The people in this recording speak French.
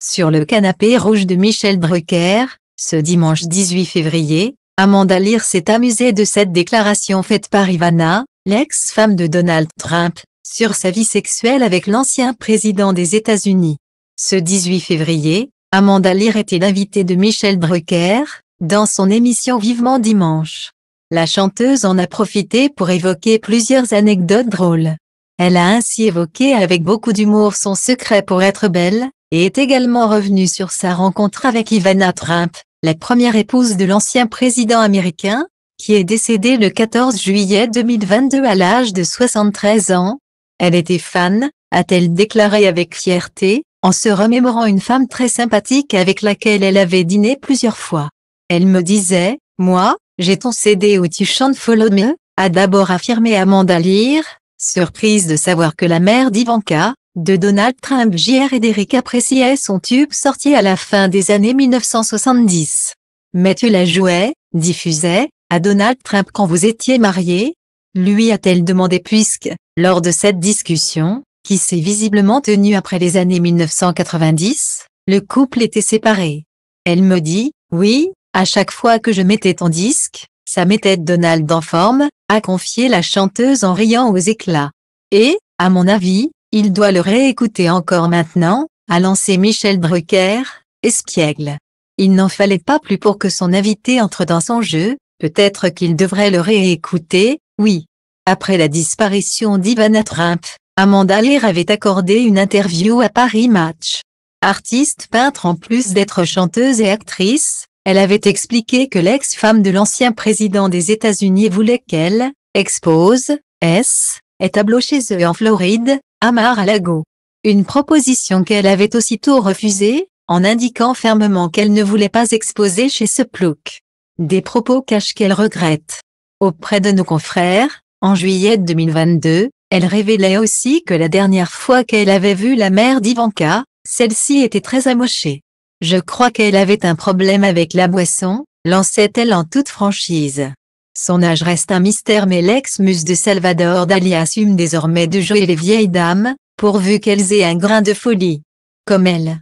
Sur le canapé rouge de Michel Drucker, ce dimanche 18 février, Amanda Lear s'est amusée de cette déclaration faite par Ivana, l'ex-femme de Donald Trump, sur sa vie sexuelle avec l'ancien président des États-Unis. Ce 18 février, Amanda Lear était l'invitée de Michel Drucker, dans son émission Vivement Dimanche. La chanteuse en a profité pour évoquer plusieurs anecdotes drôles. Elle a ainsi évoqué avec beaucoup d'humour son secret pour être belle, et est également revenue sur sa rencontre avec Ivana Trump, la première épouse de l'ancien président américain, qui est décédée le 14 juillet 2022 à l'âge de 73 ans. Elle était fan, a-t-elle déclaré avec fierté, en se remémorant une femme très sympathique avec laquelle elle avait dîné plusieurs fois. Elle me disait, moi, j'ai ton CD où tu chantes Follow Me, a d'abord affirmé Amanda Lear, surprise de savoir que la mère d'Ivanka, de Donald Trump Jr. et appréciait son tube sorti à la fin des années 1970. Mais tu la jouais, diffusais, à Donald Trump quand vous étiez mariés Lui a-t-elle demandé puisque, lors de cette discussion, qui s'est visiblement tenue après les années 1990, le couple était séparé. Elle me dit, oui, à chaque fois que je mettais ton disque, ça mettait Donald en forme, a confié la chanteuse en riant aux éclats. Et, à mon avis, il doit le réécouter encore maintenant, a lancé Michel Drucker, espiègle. Il n'en fallait pas plus pour que son invité entre dans son jeu, peut-être qu'il devrait le réécouter, oui. Après la disparition d'Ivana Trump, Amanda Lear avait accordé une interview à Paris Match. Artiste peintre en plus d'être chanteuse et actrice, elle avait expliqué que l'ex-femme de l'ancien président des États-Unis voulait qu'elle expose S, est tableau chez eux en Floride, Amar Alago. Une proposition qu'elle avait aussitôt refusée, en indiquant fermement qu'elle ne voulait pas exposer chez ce plouc. Des propos cachent qu'elle regrette. Auprès de nos confrères, en juillet 2022, elle révélait aussi que la dernière fois qu'elle avait vu la mère d'Ivanka, celle-ci était très amochée. Je crois qu'elle avait un problème avec la boisson, lançait-elle en toute franchise. Son âge reste un mystère mais l'ex-muse de Salvador Dali assume désormais de jouer les vieilles dames, pourvu qu'elles aient un grain de folie. Comme elle.